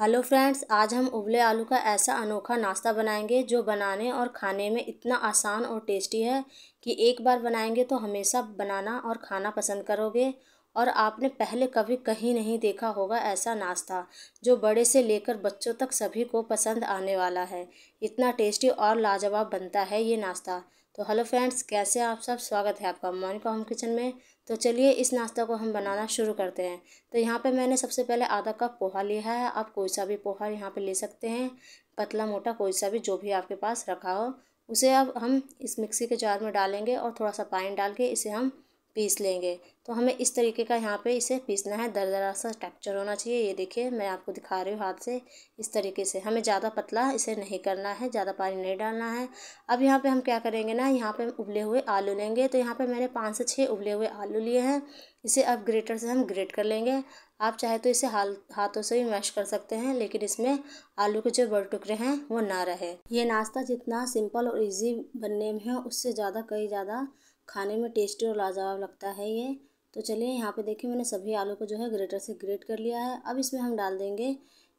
hello friends आज हम उबले आलू का ऐसा अनोखा नाश्ता बनाएंगे जो बनाने और खाने में इतना आसान और टेस्टी है कि एक बार बनाएंगे तो हमेशा बनाना और खाना पसंद करोगे और आपने पहले कभी कहीं नहीं देखा होगा ऐसा नाश्ता जो बड़े से लेकर बच्चों तक सभी को पसंद आने वाला है इतना टेस्टी और लाजवाब बनता है ये नाश्ता तो हेलो फ्रेंड्स कैसे आप सब स्वागत है आपका मोनिका होम किचन में तो चलिए इस नाश्ता को हम बनाना शुरू करते हैं तो यहाँ पे मैंने सबसे पहले आधा कप पोहा लिया है आप कोई सा भी पोहा यहाँ पे ले सकते हैं पतला मोटा कोई सा भी जो भी आपके पास रखा हो उसे अब हम इस मिक्सी के जार में डालेंगे और थोड़ा सा पानी डाल के इसे हम पीस लेंगे तो हमें इस तरीके का यहाँ पे इसे पीसना है दरदरा सा टेक्चर होना चाहिए ये देखिए मैं आपको दिखा रही हूँ हाथ से इस तरीके से हमें ज़्यादा पतला इसे नहीं करना है ज़्यादा पानी नहीं डालना है अब यहाँ पे हम क्या करेंगे ना यहाँ पे उबले हुए आलू लेंगे तो यहाँ पे मैंने पाँच से छः उबले हुए आलू लिए हैं इसे अब ग्रेटर से हम ग्रेट कर लेंगे आप चाहे तो इसे हाल हाथों से भी मैश कर सकते हैं लेकिन इसमें आलू के जो बड़े टुकड़े हैं वो ना रहे ये नाश्ता जितना सिंपल और ईजी बनने में है उससे ज़्यादा कई ज़्यादा खाने में टेस्टी और लाजवाब लगता है ये तो चलिए यहाँ पे देखिए मैंने सभी आलू को जो है ग्रेटर से ग्रेट कर लिया है अब इसमें हम डाल देंगे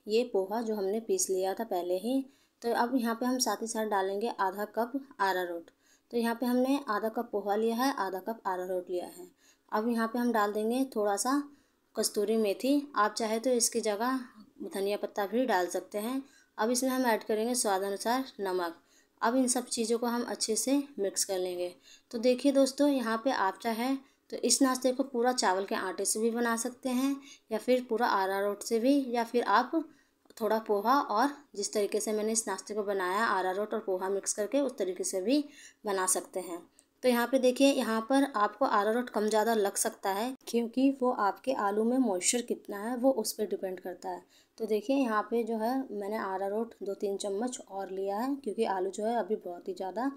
ये पोहा जो हमने पीस लिया था पहले ही तो अब यहाँ पे हम साथ ही साथ डालेंगे आधा कप आरा रोट तो यहाँ पे हमने आधा कप पोहा लिया है आधा कप आरा रोट लिया है अब यहाँ पे हम डाल देंगे थोड़ा सा कस्तूरी मेथी आप चाहे तो इसकी जगह धनिया पत्ता भी डाल सकते हैं अब इसमें हम ऐड करेंगे स्वाद अनुसार नमक अब इन सब चीज़ों को हम अच्छे से मिक्स कर लेंगे तो देखिए दोस्तों यहाँ पे आप चाहे तो इस नाश्ते को पूरा चावल के आटे से भी बना सकते हैं या फिर पूरा आरा रोट से भी या फिर आप थोड़ा पोहा और जिस तरीके से मैंने इस नाश्ते को बनाया आरा रोट और पोहा मिक्स करके उस तरीके से भी बना सकते हैं तो यहाँ पे देखिए यहाँ पर आपको आरारोट कम ज़्यादा लग सकता है क्योंकि वो आपके आलू में मॉइस्चर कितना है वो उस पर डिपेंड करता है तो देखिए यहाँ पे जो है मैंने आरारोट दो तीन चम्मच और लिया है क्योंकि आलू जो है अभी बहुत ही ज़्यादा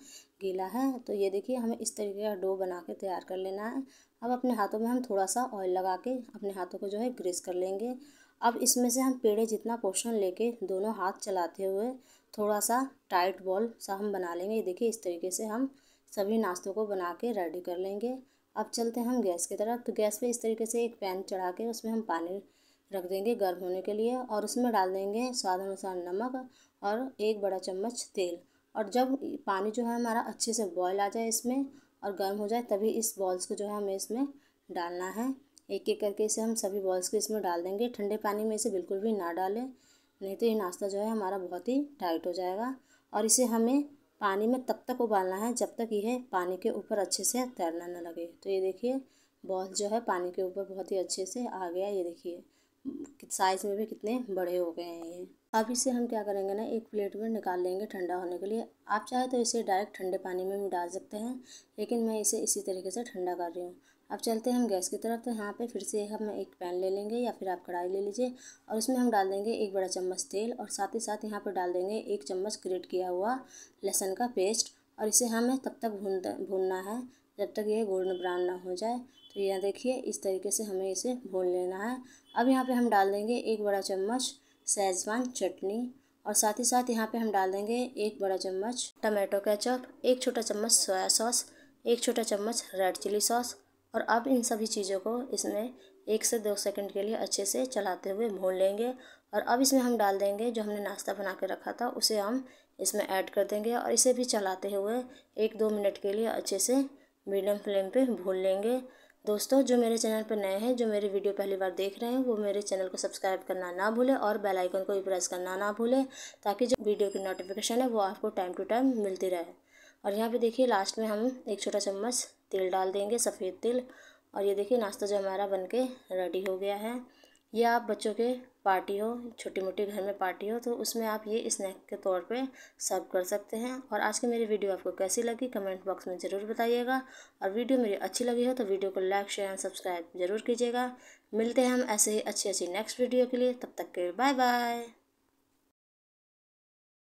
गीला है तो ये देखिए हमें इस तरीके का डो बना के तैयार कर लेना है अब अपने हाथों में हम थोड़ा सा ऑयल लगा के अपने हाथों को जो है ग्रेस कर लेंगे अब इसमें से हम पेड़े जितना पोषण ले दोनों हाथ चलाते हुए थोड़ा सा टाइट बॉल सा हम बना लेंगे ये देखिए इस तरीके से हम सभी नाश्तों को बना के रेडी कर लेंगे अब चलते हैं हम गैस की तरफ तो गैस पे इस तरीके से एक पैन चढ़ा के उसमें हम पानी रख देंगे गर्म होने के लिए और उसमें डाल देंगे स्वाद अनुसार नमक और एक बड़ा चम्मच तेल और जब पानी जो है हमारा अच्छे से बॉयल आ जाए इसमें और गर्म हो जाए तभी इस बॉल्स को जो है हमें इसमें डालना है एक एक करके इसे हम सभी बॉल्स को इसमें डाल देंगे ठंडे पानी में इसे बिल्कुल भी ना डालें नहीं तो ये नाश्ता जो है हमारा बहुत ही टाइट हो जाएगा और इसे हमें पानी में तब तक उबालना है जब तक यह पानी के ऊपर अच्छे से तैरना ना लगे तो ये देखिए बॉल जो है पानी के ऊपर बहुत ही अच्छे से आ गया ये देखिए साइज़ में भी कितने बड़े हो गए हैं ये अब इसे हम क्या करेंगे ना एक प्लेट में निकाल लेंगे ठंडा होने के लिए आप चाहे तो इसे डायरेक्ट ठंडे पानी में भी डाल सकते हैं लेकिन मैं इसे इसी तरीके से ठंडा कर रही हूँ अब चलते हैं हम गैस की तरफ तो यहाँ पे फिर से हम एक पैन ले लेंगे या फिर आप कढ़ाई ले लीजिए और उसमें हम डाल देंगे एक बड़ा चम्मच तेल और साथ ही साथ यहाँ पर डाल देंगे एक चम्मच ग्रेट किया हुआ लहसुन का पेस्ट और इसे हमें तब तक भून भूनना है जब तक यह गोल्डन ब्राउन ना हो जाए तो यह देखिए इस तरीके से हमें इसे भून लेना है अब यहाँ पे हम डाल देंगे एक बड़ा चम्मच शेजवान चटनी और साथ ही साथ यहाँ पे हम डाल देंगे एक बड़ा चम्मच टमाटो केचप एक छोटा चम्मच सोया सॉस एक छोटा चम्मच रेड चिली सॉस और अब इन सभी चीज़ों को इसमें एक से दो सेकंड के लिए अच्छे से चलाते हुए भून लेंगे और अब इसमें हम डाल देंगे जो हमने नाश्ता बना के रखा था उसे हम इसमें ऐड कर देंगे और इसे भी चलाते हुए एक दो मिनट के लिए अच्छे से मीडियम फ्लेम पे भून लेंगे दोस्तों जो मेरे चैनल पर नए हैं जो मेरे वीडियो पहली बार देख रहे हैं वो मेरे चैनल को सब्सक्राइब करना ना भूलें और बेल आइकन को भी प्रेस करना ना भूलें ताकि जो वीडियो की नोटिफिकेशन है वो आपको टाइम टू टाइम मिलती रहे और यहाँ पे देखिए लास्ट में हम एक छोटा चम्मच तेल डाल देंगे सफ़ेद तिल और ये देखिए नाश्ता जो हमारा बन के रेडी हो गया है ये आप बच्चों के पार्टी हो छोटी मोटी घर में पार्टी हो तो उसमें आप ये स्नैक के तौर पे सर्व कर सकते हैं और आज की मेरी वीडियो आपको कैसी लगी कमेंट बॉक्स में ज़रूर बताइएगा और वीडियो मेरी अच्छी लगी हो तो वीडियो को लाइक शेयर एंड सब्सक्राइब ज़रूर कीजिएगा मिलते हैं हम ऐसे ही अच्छी अच्छी नेक्स्ट वीडियो के लिए तब तक के बाय बाय